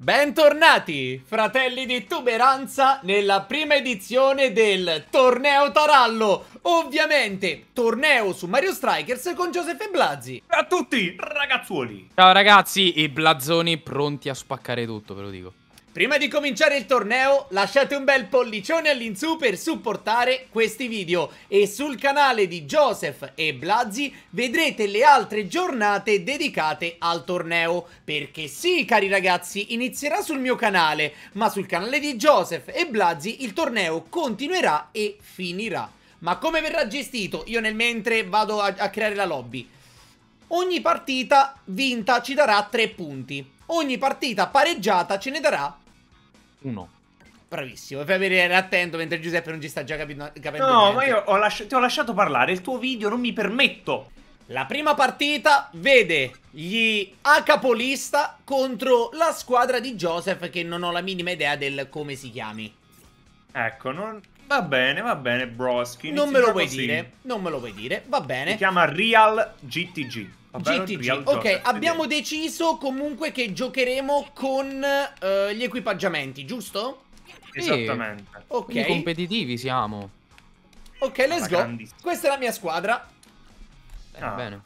Bentornati, fratelli di tuberanza, nella prima edizione del Torneo Tarallo. Ovviamente, torneo su Mario Strikers con Giuseppe Blazzi. Ciao a tutti, ragazzuoli. Ciao ragazzi, i blazzoni pronti a spaccare tutto, ve lo dico. Prima di cominciare il torneo lasciate un bel pollicione all'insù per supportare questi video e sul canale di Joseph e Blazzi vedrete le altre giornate dedicate al torneo perché sì cari ragazzi inizierà sul mio canale ma sul canale di Joseph e Blazzi il torneo continuerà e finirà. Ma come verrà gestito? Io nel mentre vado a, a creare la lobby. Ogni partita vinta ci darà 3 punti. Ogni partita pareggiata ce ne darà 1. Bravissimo, fai venire attento mentre Giuseppe non ci sta già capendo. capendo no, niente. ma io ho lasci- ti ho lasciato parlare, il tuo video non mi permetto. La prima partita vede gli a capolista contro la squadra di Joseph che non ho la minima idea del come si chiami. Ecco, non... va bene, va bene, Broski. Non me lo vuoi così. dire, non me lo vuoi dire, va bene. Si chiama Real GTG. GTG, Ok, abbiamo deciso comunque che giocheremo con uh, gli equipaggiamenti, giusto? Esattamente. Ok. Quindi competitivi siamo. Ok, let's go. Questa è la mia squadra. Bene, ah. bene.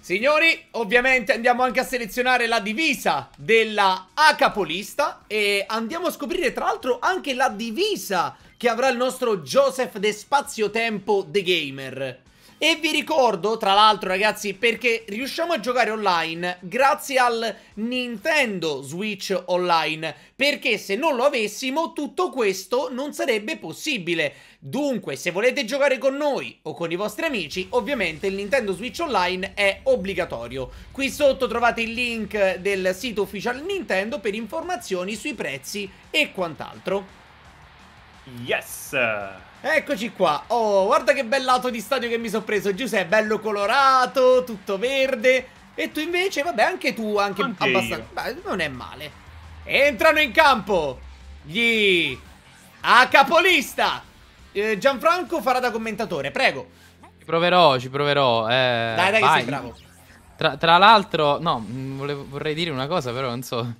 Signori, ovviamente andiamo anche a selezionare la divisa della A capolista e andiamo a scoprire tra l'altro anche la divisa che avrà il nostro Joseph de Spazio Tempo The Gamer. E vi ricordo, tra l'altro ragazzi, perché riusciamo a giocare online grazie al Nintendo Switch Online, perché se non lo avessimo tutto questo non sarebbe possibile. Dunque, se volete giocare con noi o con i vostri amici, ovviamente il Nintendo Switch Online è obbligatorio. Qui sotto trovate il link del sito ufficiale Nintendo per informazioni sui prezzi e quant'altro. Yes! Eccoci qua, oh guarda che bel lato di stadio che mi sono preso Giuseppe, bello colorato, tutto verde E tu invece, vabbè anche tu, anche, anche abbastanza Beh, non è male Entrano in campo Gli A capolista eh, Gianfranco farà da commentatore, prego Ci proverò, ci proverò eh, Dai dai vai. che sei bravo Tra, tra l'altro, no, mm, volevo, vorrei dire una cosa però non so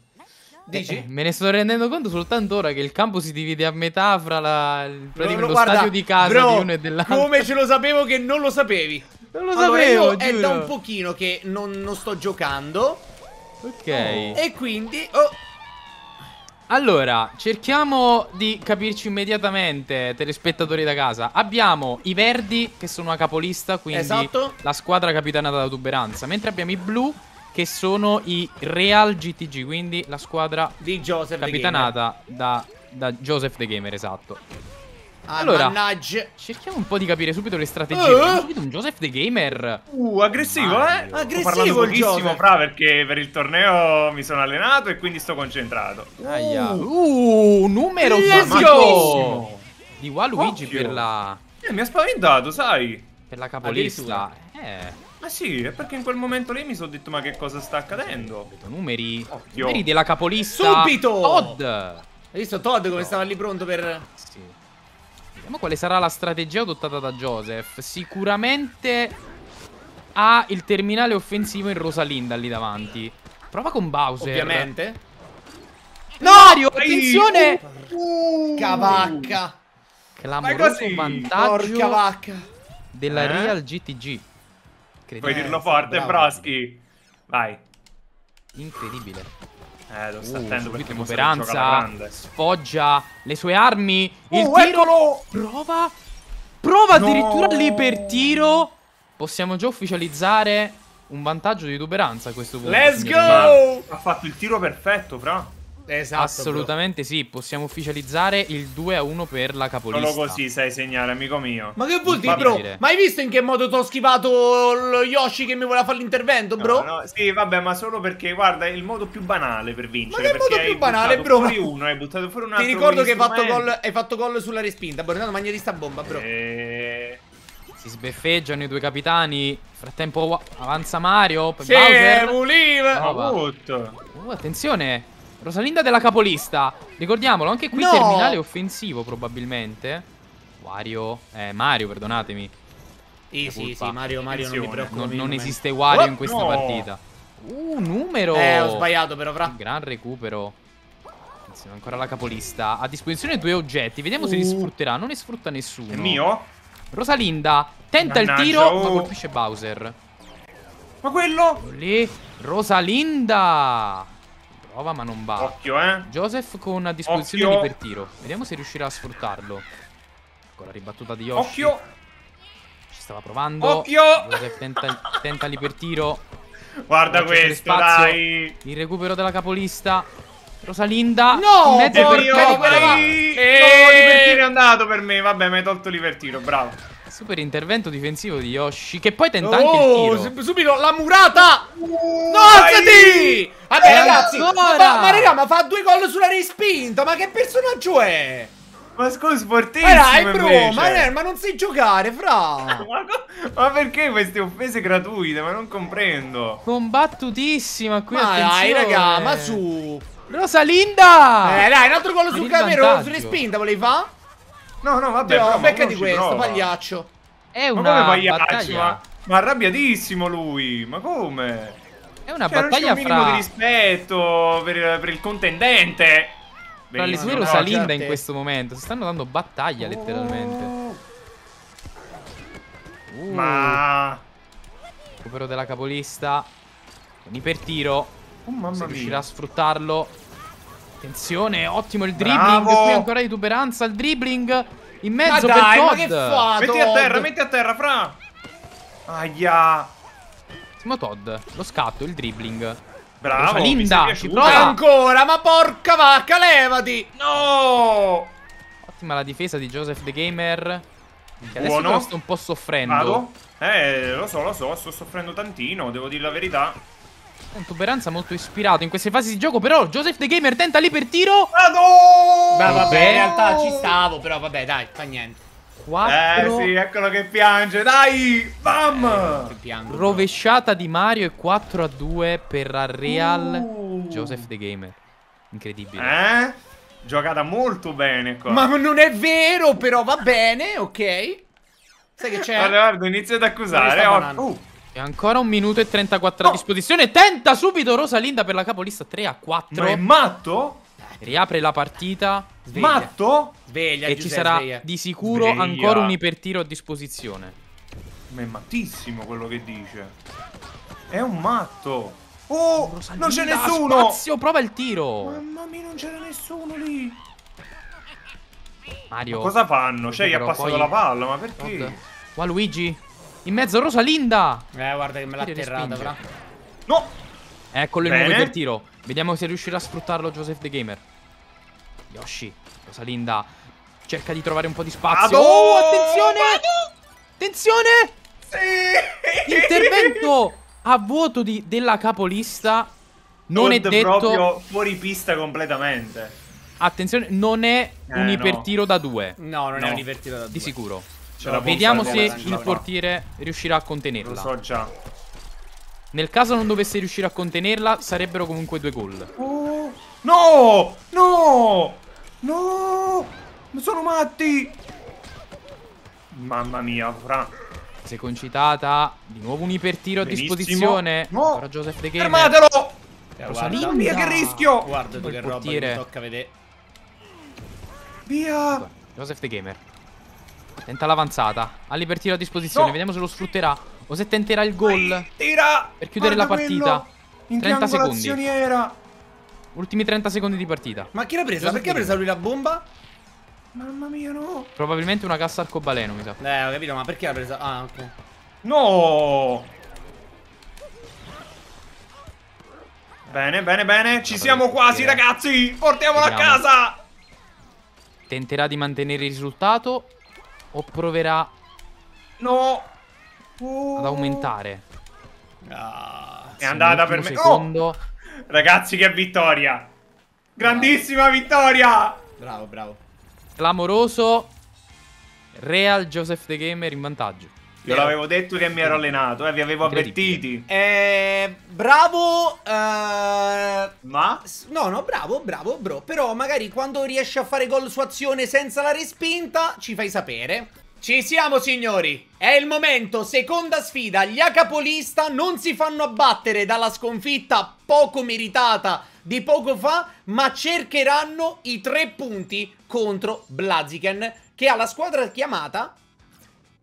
Dici? Eh, me ne sto rendendo conto soltanto ora che il campo si divide a metà fra la, il, praticamente lo, lo, lo stadio di casa bro, di uno e dell'altro. Come ce lo sapevo che non lo sapevi? Non lo allora, sapevo. Io giuro. È da un pochino che non, non sto giocando. Ok. E quindi. Oh. Allora, cerchiamo di capirci immediatamente, telespettatori da casa. Abbiamo i verdi, che sono a capolista, quindi esatto. la squadra capitanata da tuberanza. Mentre abbiamo i blu, che sono i Real GTG, quindi la squadra di Joseph capitanata da, da Joseph the Gamer, esatto. Ah, allora, mannaggia. cerchiamo un po' di capire subito le strategie. Uh. Subito un Joseph the Gamer. Uh, aggressivo, eh? Mario. eh? Aggressivo il gioco. fra perché per il torneo mi sono allenato e quindi sto concentrato. Aia. Uh, uh numero famosissimo di Waluigi Occhio. per la Eh, mi ha spaventato, sai? Per la capolista. Eh. Ma ah, sì, è perché in quel momento lì mi sono detto ma che cosa sta accadendo? Numeri, Occhio. numeri della capolista Subito! Todd! Hai visto Todd come no. stava lì pronto per... Sì. Vediamo quale sarà la strategia adottata da Joseph. Sicuramente ha il terminale offensivo in Rosalinda lì davanti. Prova con Bowser. Ovviamente. No! Mario, attenzione! Uh, cavacca. Clamoroso vantaggio. Porca vacca. Della eh? Real GTG. Puoi dirlo eh, forte, bravo, Broschi. Vai. Incredibile. Eh, lo sta uh, attento perché Esperanza sfoggia le sue armi. Oh, il tiro. Eccolo! Prova. Prova addirittura lì per tiro. Possiamo già ufficializzare un vantaggio di Tuberanza a questo punto. Let's go! Ha fatto il tiro perfetto, fra. Esatto, Assolutamente bro. sì, possiamo ufficializzare il 2 a 1 per la capolista. Solo così sai segnare, amico mio. Ma che vuol dire, bro? Ma hai visto in che modo ti ho schivato lo Yoshi che mi voleva fare l'intervento, bro? No, no, sì, vabbè, ma solo perché guarda, è il modo più banale per vincere. Ma che modo più banale, bro? Fuori uno, hai buttato fuori un altro. Ti ricordo che hai fatto, gol, sulla respinta, bro. Intanto mangiare sta bomba, bro. E... Eh. Si sbeffeggiano i due capitani. Frattempo avanza Mario. Sì, Bowser. Ma Oh, oh, attenzione. Rosalinda della capolista. Ricordiamolo, anche qui no! terminale offensivo probabilmente. Wario. Eh, Mario, perdonatemi. Sì, sì, sì, Mario, Mario non mi preoccupo. Non, non esiste Wario oh, in questa no! partita. Uh, numero. Eh, ho sbagliato però, fra. gran recupero. Insieme ancora la capolista. A disposizione due oggetti. Vediamo uh. se li uh. sfrutterà. Non ne sfrutta nessuno. È mio? Rosalinda tenta Mannaggia, il tiro, oh. ma colpisce Bowser. Ma quello? Lì. Rosalinda prova ma non va. Occhio, eh. Joseph con a disposizione Occhio. per tiro. Vediamo se riuscirà a sfruttarlo. Con ecco la ribattuta di Yoshi. Occhio. Ci stava provando. Occhio. Joseph tenta, tenta tiro Guarda Occhio questo, dai. Il recupero della capolista. Rosalinda. No, mezzo eh! per, per, per, per, per, per, per, per, per, per, per, per, per, per, per, per, per, Super intervento difensivo di Yoshi Che poi tenta anche oh, il tiro Subito la murata No Nozzati Vabbè ragazzi ma, ma raga ma fa due gol sulla respinta Ma che personaggio è? Ma scusa, sportissimo Erai, bro, ma, ma, non sai giocare, fra ma, ma, perché queste offese gratuite? Ma non comprendo Combattutissima qui, Ma attenzione. dai, raga, ma su Rosalinda Eh, dai, un altro gol sul camero, sulle spinta volevi fare? No, no, vabbè, però, però di questo, pagliaccio. È una ma pagliaccio? Ma, ma, arrabbiatissimo lui, ma come? È una cioè, battaglia non c'è un minimo di rispetto per, per il contendente. Tra le due Rosalinda certo. in questo momento, si stanno dando battaglia letteralmente. Uh. Ma... Recupero della capolista. Con ipertiro. Oh, mamma Se riuscirà a sfruttarlo. Attenzione, ottimo il dribbling. Bravo. Qui ancora di tuberanza. Il dribbling in mezzo ma dai, per Todd. Ma che fa, Metti Todd. a terra, metti a terra, fra. Aia. Simo Todd, lo scatto, il dribbling. Bravo, Linda, ci prova ancora, ma porca vacca, levati! No! Ottima la difesa di Joseph the Gamer. Che adesso Buono. sto un po' soffrendo. Vado. Eh, lo so, lo so, sto soffrendo tantino, devo dire la verità. Tuberanza molto ispirato in queste fasi di gioco Però Joseph the Gamer tenta lì per tiro Ah Beh vabbè in realtà ci stavo Però vabbè dai fa niente 4 Eh sì eccolo che piange Dai Bam eh, piango, Rovesciata di Mario e 4 a 2 per Real uh. Joseph the Gamer Incredibile Eh? Giocata molto bene qua Ma non è vero però va bene ok Sai che c'è? Guarda, guarda, inizia ad accusare. Oh, uh, e ancora un minuto e 34 no. a disposizione. Tenta subito Rosalinda per la capolista 3 a 4. Ma è matto? Riapre la partita. Sveglia. Matto? Sveglia, E Giuseppe, ci sarà sveglia. di sicuro sveglia. ancora un ipertiro a disposizione. Ma è mattissimo quello che dice. È un matto. Oh, Rosalinda, non c'è nessuno. Spazio, prova il tiro. Mamma mia, non c'era nessuno lì. Mario. Ma cosa fanno? Cioè, gli ha passato poi... la palla, ma perché? Qua Luigi. In mezzo Rosalinda Eh guarda che me l'ha atterrata però. No Eccolo Bene. il nuovo per tiro Vediamo se riuscirà a sfruttarlo Joseph the Gamer Yoshi Rosalinda Cerca di trovare un po' di spazio Vado! Oh attenzione Vado! Attenzione sì. Intervento a vuoto di, della capolista Non Tot è detto proprio fuori pista completamente Attenzione, non è eh, un ipertiro da due. No, non no. è un ipertiro da due. Di sicuro. No, vediamo se il portiere riuscirà a contenerla. Lo so già. Nel caso non dovesse riuscire a contenerla, sarebbero comunque due gol. Oh, no! No! No! Ma sono matti! Mamma mia, fra. Se concitata, di nuovo un ipertiro Benissimo. a disposizione. No! Ora Joseph De Gamer. Fermatelo! Eh, Rosalinda! Via che rischio! Guarda tu che portiere. roba, tocca vedere. Via! Joseph the Gamer. Tenta l'avanzata. Ha libertino a disposizione. No. Vediamo se lo sfrutterà. O se tenterà il gol. Tira! Per chiudere Guarda la partita. In 30 secondi. Era. Ultimi 30 secondi di partita. Ma chi l'ha presa? Perché ha presa lui la bomba? Mamma mia, no. Probabilmente una cassa arcobaleno, mi sa. Eh, ho capito, ma perché l'ha presa? Ah, ok. No! Bene, bene, bene. Ci siamo quasi, ragazzi. Portiamola Vediamo. a casa. Tenterà di mantenere il risultato. O proverà No Ad uh. aumentare ah, È andata per me secondo. Oh. Ragazzi che vittoria Grandissima bravo. vittoria Bravo bravo Clamoroso Real Joseph the Gamer in vantaggio io l'avevo detto che mi ero allenato, eh, vi avevo avvertiti. Eh, bravo. Eh... Ma? No, no, bravo, bravo, bro. Però magari quando riesci a fare gol su azione senza la respinta, ci fai sapere. Ci siamo signori, è il momento, seconda sfida, gli Acapolista non si fanno abbattere dalla sconfitta poco meritata di poco fa, ma cercheranno i tre punti contro Blaziken, che ha la squadra chiamata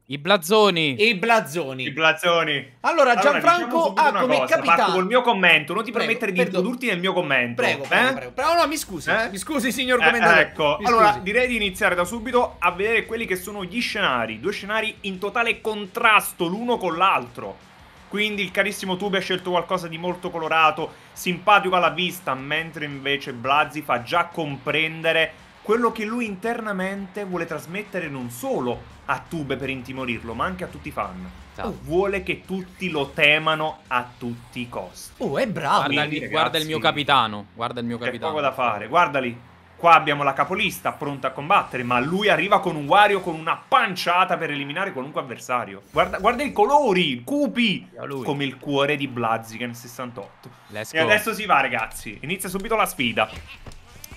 i Blazzoni. I Blazzoni. I Blazzoni. Allora, diciamo Gianfranco diciamo ha come cosa, capitano. Parto col mio commento, non ti prego, permettere perdo. di introdurti nel mio commento. Prego, eh? prego, eh? prego. Però no, mi scusi. Eh? Mi scusi, signor eh, commentatore. ecco, mi allora scusi. direi di iniziare da subito a vedere quelli che sono gli scenari. Due scenari in totale contrasto l'uno con l'altro. Quindi il carissimo Tubi ha scelto qualcosa di molto colorato, simpatico alla vista, mentre invece Blazzi fa già comprendere quello che lui internamente vuole trasmettere non solo a Tube per intimorirlo, ma anche a tutti i fan. Oh. Vuole che tutti lo temano a tutti i costi. Oh, è bravo. Guarda, Quindi, lì, ragazzi, guarda il mio capitano. Guarda il mio capitano. C'è poco da fare. Guardali. Qua abbiamo la capolista pronta a combattere, ma lui arriva con un Wario con una panciata per eliminare qualunque avversario. Guarda, guarda i colori, cupi, come il cuore di Blaziken 68. Let's e go. adesso si va ragazzi, inizia subito la sfida.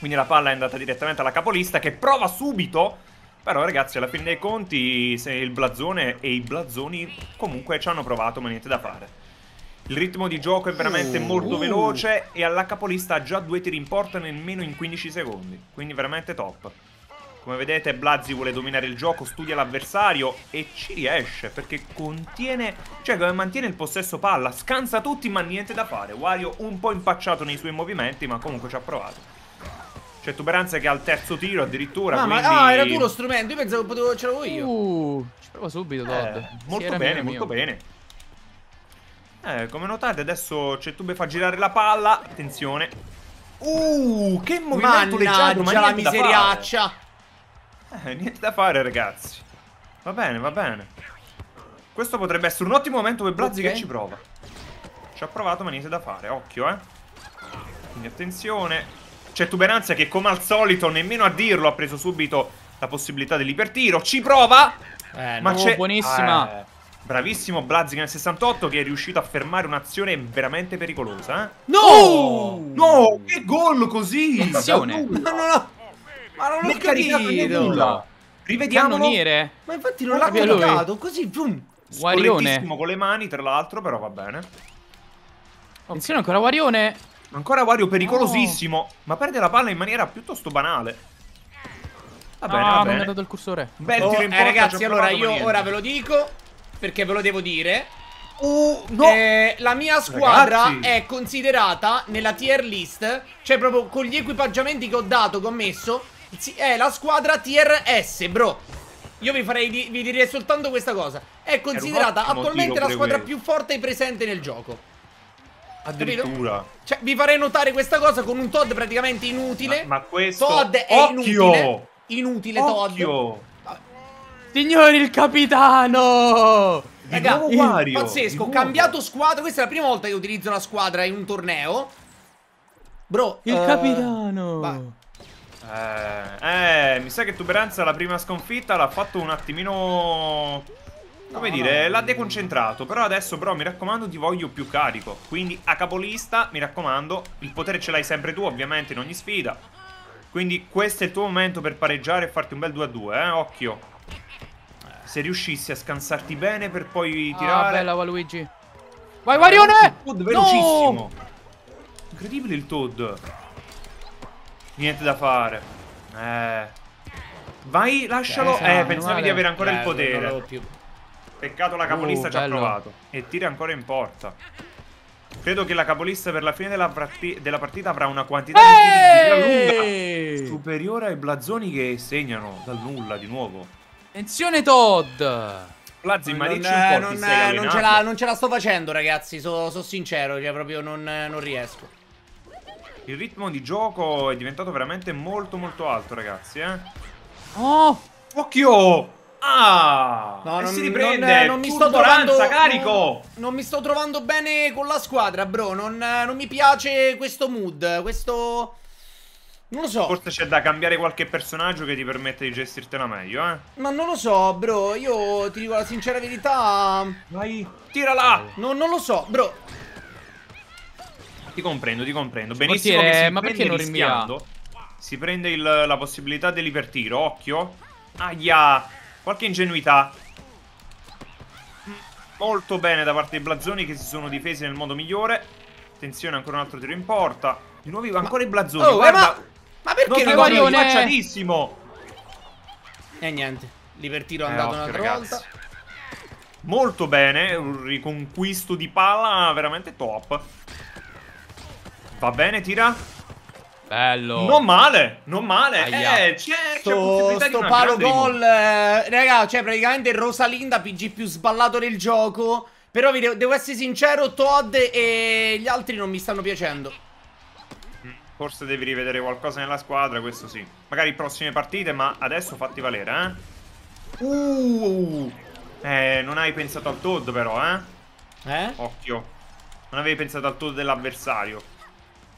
Quindi la palla è andata direttamente alla capolista che prova subito. Però ragazzi alla fine dei conti se il Blazzone e i Blazzoni comunque ci hanno provato ma niente da fare. Il ritmo di gioco è veramente mm. molto uh. veloce e alla capolista ha già due tiri in porta nemmeno in 15 secondi. Quindi veramente top. Come vedete Blazzi vuole dominare il gioco, studia l'avversario e ci riesce perché contiene, cioè mantiene il possesso palla, scansa tutti ma niente da fare. Wario un po' impacciato nei suoi movimenti ma comunque ci ha provato. C'è cioè, Tuberanza che ha il terzo tiro addirittura. Ma, quindi... ma ah, era tu lo strumento. Io pensavo che potevo, ce l'avevo io. Uh, ci provo subito, eh, Todd. Eh, molto sì, bene, molto mio. bene. Eh, come notate, adesso c'è Cetube fa girare la palla. Attenzione. Uh, che momento leggero, ma la miseriaccia. Eh, niente da fare, ragazzi. Va bene, va bene. Questo potrebbe essere un ottimo momento per Blazzi okay. che ci prova. Ci ha provato, ma niente da fare. Occhio, eh. Quindi attenzione. C'è Tuberanza che come al solito, nemmeno a dirlo, ha preso subito la possibilità dell'ipertiro. Ci prova! Eh, ma c'è... buonissima! Eh, bravissimo Blazing nel 68 che è riuscito a fermare un'azione veramente pericolosa. Eh. No! Oh! No! Che gol così! Attenzione! Ma non ho... Ma non ho non capito! Nulla. Rivediamolo. Ma infatti non l'ha caricato, così boom. Guarione. con le mani, tra l'altro, però va bene. Attenzione ancora Guarione. Ancora Wario pericolosissimo. No. Oh. Ma perde la palla in maniera piuttosto banale. Va ah, bene, no, va bene. dato il cursore. Bel oh, tiro in eh, porta, eh, ragazzi, allora io ora ve lo dico perché ve lo devo dire. Uh, no. eh, la mia squadra ragazzi. è considerata nella tier list, cioè proprio con gli equipaggiamenti che ho dato, che ho messo, è la squadra tier S, bro. Io vi farei di vi direi soltanto questa cosa. È considerata attualmente la squadra questo. più forte presente nel gioco. Addirittura. Cioè, vi farei notare questa cosa con un Todd praticamente inutile. Ma, ma questo... Todd è Occhio! inutile. Inutile Occhio! Todd. Signori, il capitano! Di Raga, Wario, pazzesco, ho cambiato squadra. Questa è la prima volta che utilizzo una squadra in un torneo. Bro, il uh, capitano. Eh, eh, mi sa che Tuberanza la prima sconfitta l'ha fatto un attimino come no, dire, no. l'ha deconcentrato. Però adesso, bro, mi raccomando, ti voglio più carico. Quindi, a capolista, mi raccomando, il potere ce l'hai sempre tu, ovviamente, in ogni sfida. Quindi, questo è il tuo momento per pareggiare e farti un bel 2 a 2, eh? Occhio. Eh, se riuscissi a scansarti bene per poi ah, tirare... Ah, bella Waluigi. Vai, Guarione! Todd, velocissimo. No! Incredibile il Todd. Niente da fare. Eh... Vai, lascialo. Eh, eh pensavi di avere ancora eh, il potere. Non l'avevo più. Peccato la capolista uh, ci ha provato. E tira ancora in porta. Credo che la capolista per la fine della, partita, della partita avrà una quantità Eeeh! di tiri lunga superiore ai blazzoni che segnano dal nulla di nuovo. Attenzione Todd! Lazzi, ma dici un po' non, non, ce la, non ce la sto facendo ragazzi, sono so sincero, cioè proprio non, non riesco. Il ritmo di gioco è diventato veramente molto molto alto ragazzi, eh. Oh! Occhio! Ah, no, non, si riprende. Non, non mi sto trovando, carico. Non, non, mi sto trovando bene con la squadra, bro. Non, non mi piace questo mood. Questo. Non lo so. Forse c'è da cambiare qualche personaggio che ti permette di gestirtela meglio, eh. Ma non lo so, bro. Io ti dico la sincera verità. Vai, tirala. No, non lo so, bro. Ti comprendo, ti comprendo. Benissimo. Portiere, eh, ma perché non rinvia? Si prende il, la possibilità dell'ipertiro. Occhio. Aia. Qualche ingenuità. Mm, molto bene da parte dei Blazzoni che si sono difesi nel modo migliore. Attenzione, ancora un altro tiro in porta. Di nuovo ma... ancora i Blazzoni. Oh, eh, guarda, ma... ma perché non Rigorione? Facciatissimo. E eh, niente. Libertiro è eh, andato un'altra volta. Molto bene, un riconquisto di palla veramente top. Va bene, tira. Bello. Non male, non male. Aia. Eh, c'è sto, sto palo gol. Eh, raga, cioè praticamente Rosalinda, PG più sballato del gioco. Però vi devo, devo essere sincero, Todd e gli altri non mi stanno piacendo. Forse devi rivedere qualcosa nella squadra, questo sì. Magari prossime partite, ma adesso fatti valere, eh. Uh. Eh, non hai pensato al Todd però, eh. Eh? Occhio. Non avevi pensato al Todd dell'avversario.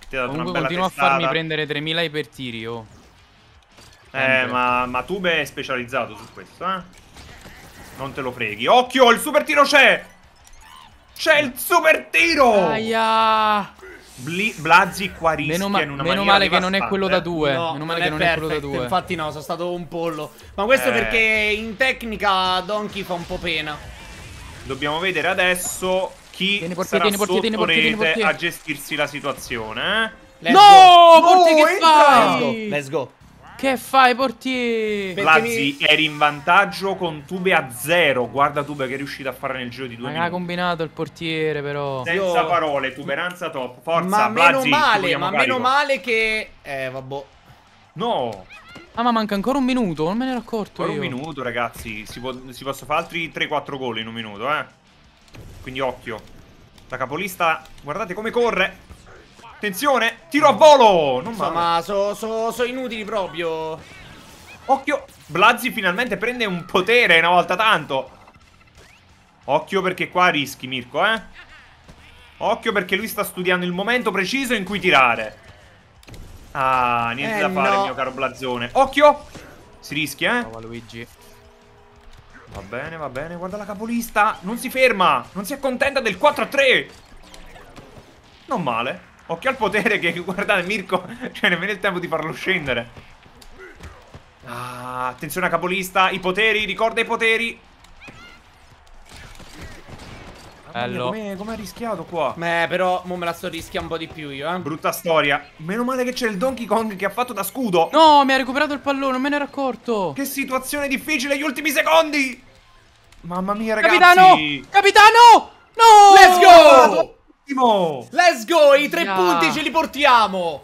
Ti ha dato Comunque una bella continua testata. a farmi prendere 3000 per tiri, oh. Eh, ma, ma Tube è specializzato su questo, eh. Non te lo freghi. Occhio, il super tiro c'è! C'è il super tiro! Aia! Bli, Blazzi qua rischia meno, ma meno male che non è quello eh. da due. No, meno male che non perfect, è quello da due. Infatti no, sono stato un pollo. Ma questo eh. perché in tecnica Donkey fa un po' pena. Dobbiamo vedere adesso chi tieni portiere, sarà tieni portiere, tieni portiere, tieni portiere. a gestirsi la situazione. Eh? No, go. che fai? Let's go. Let's go. Che fai, portiere? Lazzi eri in vantaggio con tube a zero. Guarda Tube che è riuscito a fare nel giro di due ma minuti. ha combinato il portiere, però. Senza Io... parole, tuberanza top. Forza, ma meno male, ma carico. meno male che... Eh, vabbè. No. Ah, ma manca ancora un minuto, non me ne ero accorto Ancora un minuto, ragazzi. Si, può, si possono fare altri 3-4 gol in un minuto, eh quindi occhio. La capolista, guardate come corre. Attenzione, tiro a volo! Non male. Ma sono so, so inutili proprio. Occhio, Blazzi finalmente prende un potere una volta tanto. Occhio perché qua rischi, Mirko, eh. Occhio perché lui sta studiando il momento preciso in cui tirare. Ah, niente eh da fare, no. mio caro Blazzone. Occhio! Si rischia, eh. Brava Luigi. Va bene, va bene, guarda la capolista Non si ferma, non si accontenta del 4 3 Non male Occhio al potere che, guardate, Mirko Cioè, nemmeno il tempo di farlo scendere Ah, attenzione a capolista I poteri, ricorda i poteri Bello. Come ha rischiato qua? Beh, però mo me la sto rischia un po' di più io, eh. Brutta storia. Meno male che c'è il Donkey Kong che ha fatto da scudo. No, mi ha recuperato il pallone, non me ne ero accorto. Che situazione difficile gli ultimi secondi. Mamma mia, ragazzi. Capitano! Capitano! No! Let's go! Oh, Let's go, i tre yeah. punti ce li portiamo.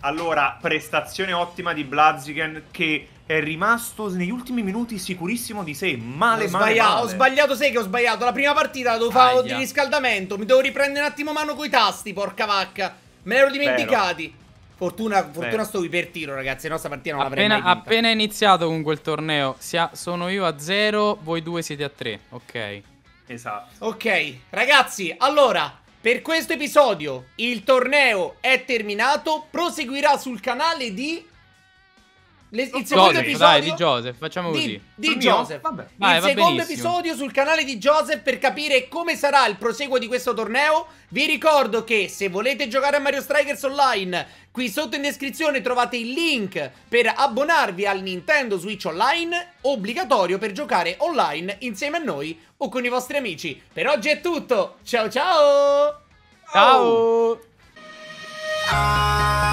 Allora, prestazione ottima di Blaziken che è rimasto negli ultimi minuti sicurissimo di sé. Male, ho male, sbagliato, male. Ho sbagliato, sai che ho sbagliato. La prima partita la devo fare di riscaldamento. Mi devo riprendere un attimo mano coi tasti, porca vacca. Me l'ero dimenticati. Vero. Fortuna, fortuna sto qui per ipertiro, ragazzi. No, sta partita non appena, l'avrei mai vinta. Appena iniziato con quel torneo, ha, sono io a zero, voi due siete a tre. Ok. Esatto. Ok, ragazzi, allora. Per questo episodio il torneo è terminato, proseguirà sul canale di le, il secondo Joseph, episodio dai, di Joseph, facciamo così. Di, il Joseph, vabbè. Vai, secondo episodio sul canale di Joseph per capire come sarà il proseguo di questo torneo. Vi ricordo che se volete giocare a Mario Strikers Online, qui sotto in descrizione trovate il link per abbonarvi al Nintendo Switch Online, obbligatorio per giocare online insieme a noi o con i vostri amici. Per oggi è tutto. Ciao ciao! Ciao! ciao.